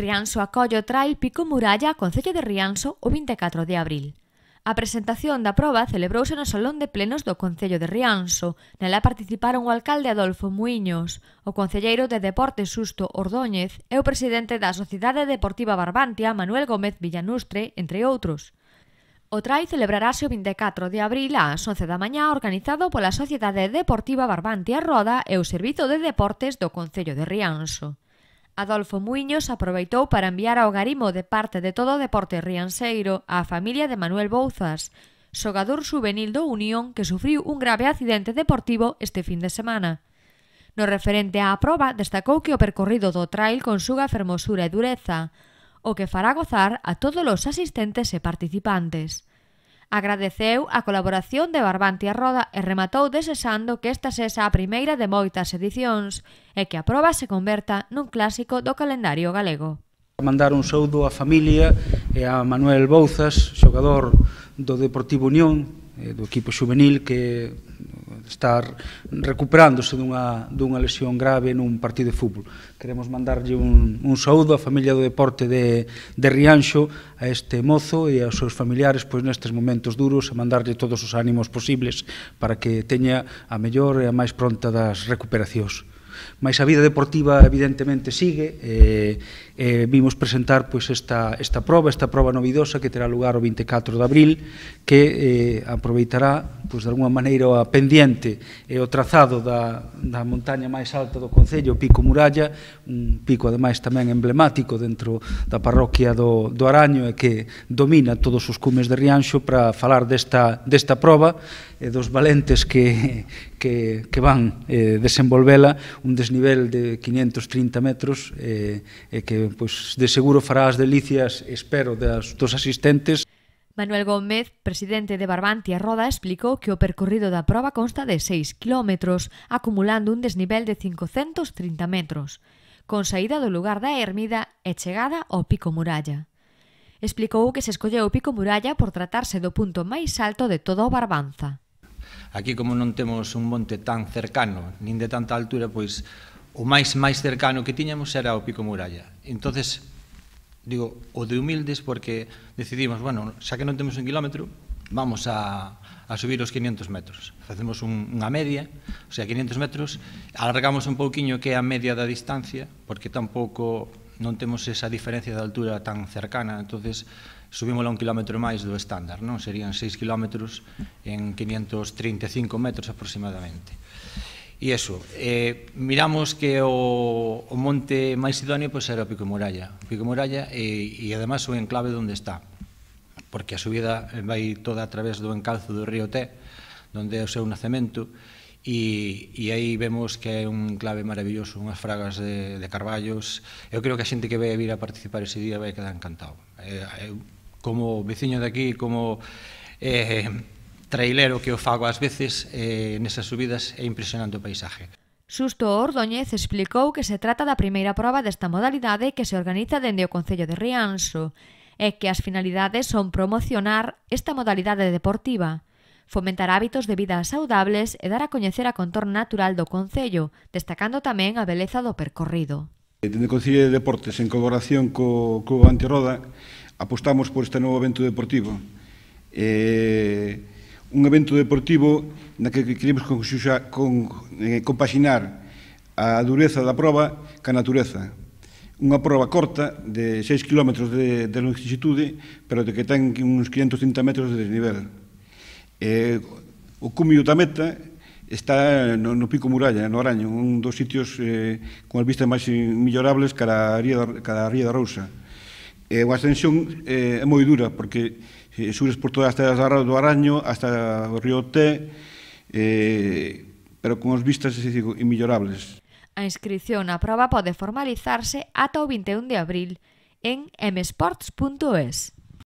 Rianxo acolle o trail Pico Muralla a Concello de Rianxo o 24 de abril. A presentación da proba celebrouse no Salón de Plenos do Concello de Rianxo. Nela participaron o alcalde Adolfo Muiños, o concelleiro de Deporte Susto Ordóñez e o presidente da Sociedade Deportiva Barbantia Manuel Gómez Villanustre, entre outros. O trai celebrarase o 24 de abril ás 11 da mañá organizado pola Sociedade Deportiva Barbantia Roda e o Servizo de Deportes do Concello de Rianxo. Adolfo Muiños aproveitou para enviar ao Garimo de parte de todo o deporte rianseiro á familia de Manuel Bouzas, xogador juvenil do Unión que sufriu un grave accidente deportivo este fin de semana. No referente á proba, destacou que o percorrido do trail conxuga fermosura e dureza, o que fará gozar a todos os asistentes e participantes. Agradeceu a colaboración de Barbante a Roda e rematou desesando que esta sexa a primeira de moitas edicións e que a proba se converta nun clásico do calendario galego. Mandar un saúdo á familia e a Manuel Bouzas, xogador do Deportivo Unión, eh, do equipo juvenil que estar recuperándose dunha, dunha lesión grave nun partido de fútbol. Queremos mandarlle un, un saúdo á familia do deporte de, de Rianxo, a este mozo e aos seus familiares pois nestes momentos duros, a mandarlle todos os ánimos posibles para que teña a mellor e a máis pronta das recuperacións. Mas a vida deportiva evidentemente sigue, eh, eh, vimos presentar pois, esta, esta prova, esta prova novidosa que terá lugar o 24 de abril, que eh, aproveitará pois, de algunha maneira a pendiente e o trazado da, da montaña máis alta do Concello, o Pico Muralla, un pico ademais tamén emblemático dentro da parroquia do, do Araño e que domina todos os cumes de Rianxo para falar desta, desta prova e eh, dos valentes que, que, que van eh, desenvolvela un desnivel de 530 metros eh, e que pois, de seguro fará as delicias, espero, das, dos asistentes. Manuel Gómez, presidente de Barbantia Roda, explicou que o percorrido da proba consta de 6 km, acumulando un desnivel de 530 metros, con saída do lugar da ermida e chegada ao Pico Muralla. Explicou que se escolleu o Pico Muralla por tratarse do punto máis alto de todo o Barbanza. Aquí como non temos un monte tan cercano, nin de tanta altura, pois o máis máis cercano que tiñamos era o Pico Muralla. Entonces, digo, o de humildes porque decidimos, bueno, xa que non temos un kilómetro, vamos a, a subir os 500 metros. Facemos un, unha media, o sea, 500 metros, alargamos un pouquiño que é a media da distancia, porque tampouco non temos esa diferencia de altura tan cercana, entonces subímola un kilómetro máis do estándar, non? Serían 6 kilómetros en 535 metros aproximadamente. E iso, eh, miramos que o, o monte máis idóneo pois, era o Pico Muralla. O Pico Muralla e, e además o enclave onde está, porque a subida vai toda a través do encalzo do río Té, onde é o seu nacemento, e, e aí vemos que é un clave maravilloso, unhas fragas de, de carballos. Eu creo que a xente que vai a vir a participar ese día vai quedar encantado. Eh, eh, como veciño de aquí, como eh, trailero que o fago ás veces, eh, nesas subidas é impresionante o paisaje. Susto Ordóñez explicou que se trata da primeira proba desta modalidade que se organiza dende o Concello de Rianxo e que as finalidades son promocionar esta modalidade deportiva, fomentar hábitos de vida saudables e dar a coñecer a contorno natural do Concello, destacando tamén a beleza do percorrido. Dende o Concello de Deportes, en colaboración co Club Antirroda, apostamos por este novo evento deportivo. Eh, un evento deportivo na que queremos con, con, eh, compaxinar a dureza da proba ca natureza. Unha proba corta de 6 km de, de longitude, pero de que ten uns 530 metros de desnivel. Eh, o cumio da meta está no, no Pico Muralla, no Araño, un dos sitios eh, con as vistas máis mellorables cara a Ría da, cara a Ría da Rousa. E unha ascensión eh, é moi dura, porque eh, subes por todas as terras da do Araño, hasta o río Té, eh, pero con as vistas digo, inmillorables. A inscripción á prova pode formalizarse ata o 21 de abril en msports.es.